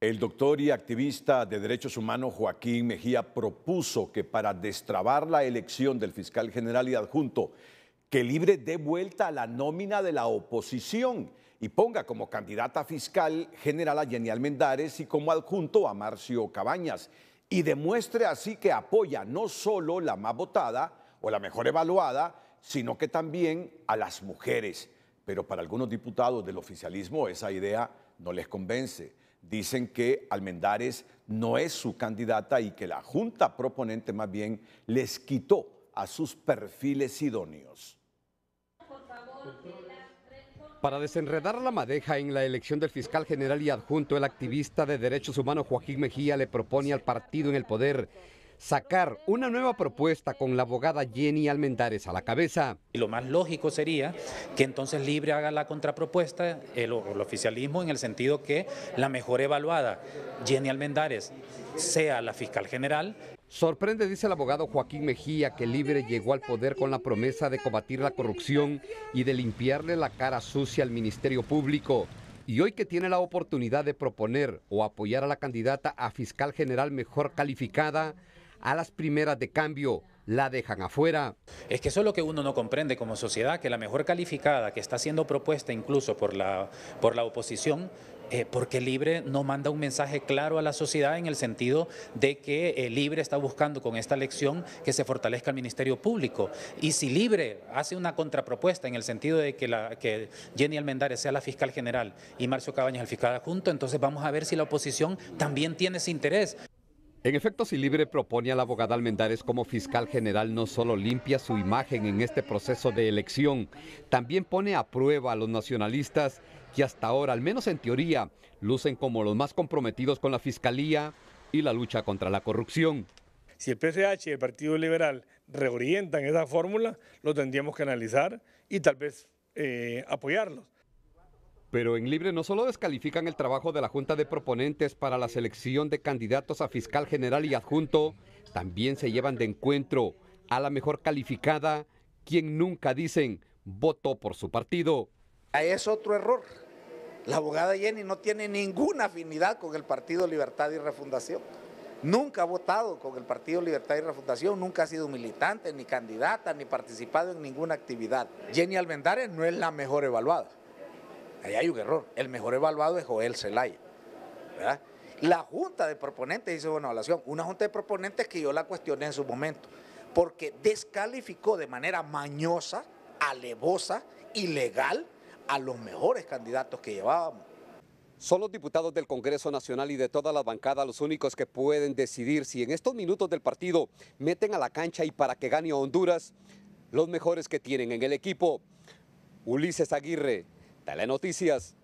El doctor y activista de derechos humanos Joaquín Mejía propuso que para destrabar la elección del fiscal general y adjunto, que libre dé vuelta a la nómina de la oposición y ponga como candidata fiscal general a Jenny Mendares y como adjunto a Marcio Cabañas y demuestre así que apoya no solo la más votada o la mejor evaluada, sino que también a las mujeres. Pero para algunos diputados del oficialismo esa idea no les convence dicen que Almendares no es su candidata y que la Junta proponente más bien les quitó a sus perfiles idóneos. Para desenredar la madeja en la elección del fiscal general y adjunto, el activista de derechos humanos Joaquín Mejía le propone al partido en el poder sacar una nueva propuesta con la abogada Jenny Almendares a la cabeza. Y lo más lógico sería que entonces Libre haga la contrapropuesta, el, el oficialismo, en el sentido que la mejor evaluada, Jenny Almendares, sea la fiscal general. Sorprende, dice el abogado Joaquín Mejía, que Libre llegó al poder con la promesa de combatir la corrupción y de limpiarle la cara sucia al Ministerio Público. Y hoy que tiene la oportunidad de proponer o apoyar a la candidata a fiscal general mejor calificada, a las primeras de cambio la dejan afuera. Es que eso es lo que uno no comprende como sociedad, que la mejor calificada que está siendo propuesta incluso por la, por la oposición, eh, porque Libre no manda un mensaje claro a la sociedad en el sentido de que eh, Libre está buscando con esta elección que se fortalezca el Ministerio Público. Y si Libre hace una contrapropuesta en el sentido de que, la, que Jenny Almendares sea la fiscal general y Marcio Cabañas el fiscal adjunto, entonces vamos a ver si la oposición también tiene ese interés, en efecto, si Libre propone a la abogada Almendares como fiscal general, no solo limpia su imagen en este proceso de elección, también pone a prueba a los nacionalistas que hasta ahora, al menos en teoría, lucen como los más comprometidos con la fiscalía y la lucha contra la corrupción. Si el PSH y el Partido Liberal reorientan esa fórmula, lo tendríamos que analizar y tal vez eh, apoyarlos. Pero en Libre no solo descalifican el trabajo de la Junta de Proponentes para la selección de candidatos a fiscal general y adjunto, también se llevan de encuentro a la mejor calificada, quien nunca dicen votó por su partido. Ah, es otro error. La abogada Jenny no tiene ninguna afinidad con el Partido Libertad y Refundación. Nunca ha votado con el Partido Libertad y Refundación, nunca ha sido militante, ni candidata, ni participado en ninguna actividad. Jenny Almendares no es la mejor evaluada Ahí hay un error. El mejor evaluado es Joel Zelaya. La junta de proponentes ...dice una evaluación. Una junta de proponentes que yo la cuestioné en su momento. Porque descalificó de manera mañosa, alevosa, ilegal a los mejores candidatos que llevábamos. Son los diputados del Congreso Nacional y de toda la bancada los únicos que pueden decidir si en estos minutos del partido meten a la cancha y para que gane Honduras los mejores que tienen en el equipo. Ulises Aguirre, Telenoticias.